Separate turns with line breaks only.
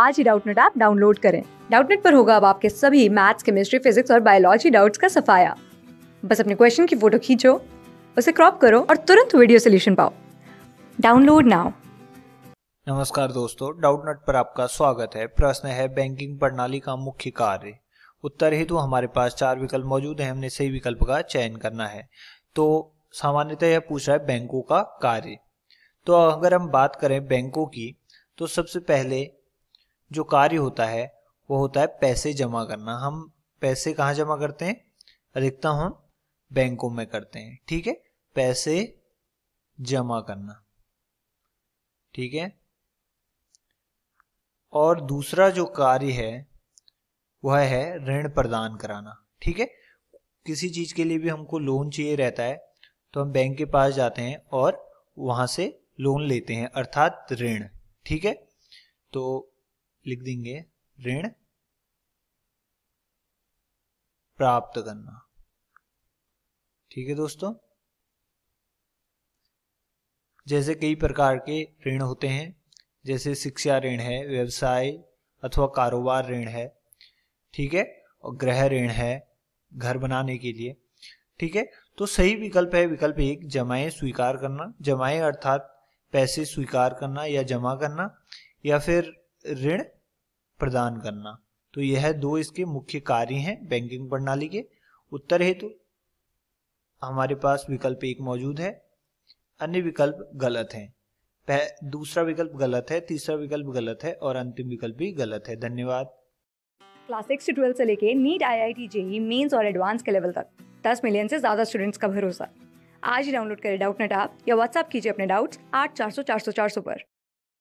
आज ही Doubtnut app download करें डाउटनेट पर होगा अब आपके सभी मैथ्स केमिस्ट्री फिजिक्स और बायोलॉजी डाउट्स का सफाया बस अपने क्वेश्चन की फोटो खींचो उसे क्रॉप करो और तुरंत वीडियो सोल्यूशन पाओ डाउनलोड नाउ
नमस्कार दोस्तों डाउटनेट पर आपका स्वागत है प्रश्न है बैंकिंग प्रणाली का मुख्य कार्य उत्तर हेतु हमारे पास चार विकल्प मौजूद है हमने सही विकल्प का चयन करना है तो सामान्यतः यह पूछ रहा है बैंकों का कार्य तो अगर हम बात करें बैंकों की तो सबसे पहले जो कार्य होता है वो होता है पैसे जमा करना हम पैसे कहाँ जमा करते हैं अधिकतम हम बैंकों में करते हैं ठीक है पैसे जमा करना ठीक है और दूसरा जो कार्य है वह है ऋण प्रदान कराना ठीक है किसी चीज के लिए भी हमको लोन चाहिए रहता है तो हम बैंक के पास जाते हैं और वहां से लोन लेते हैं अर्थात ऋण ठीक है तो लिख देंगे ऋण प्राप्त करना ठीक है दोस्तों जैसे कई प्रकार के ऋण होते हैं जैसे शिक्षा ऋण है व्यवसाय अथवा कारोबार ऋण है ठीक है और गृह ऋण है घर बनाने के लिए ठीक है तो सही विकल्प है विकल्प एक जमाएं स्वीकार करना जमाएं अर्थात पैसे स्वीकार करना या जमा करना या फिर ऋण प्रदान करना तो यह दो इसके मुख्य कार्य हैं बैंकिंग प्रणाली के उत्तर हेतु तो हमारे पास विकल्प एक मौजूद है अन्य विकल्प गलत हैं दूसरा विकल्प गलत है तीसरा विकल्प गलत है और अंतिम विकल्प भी गलत है धन्यवाद
क्लास सिक्स से ट्वेल्थ से लेके NEET I I T JEE mains और एडवांस के लेवल तक दस मिलियन से ज्यादा स्टूडेंट्स का भरोसा आज ही डाउनलोड करें डाउट नेट ऐप या व्हाट्सअप कीजिए अपने डाउट्स आठ चार सौ चार सौ चार सौ पर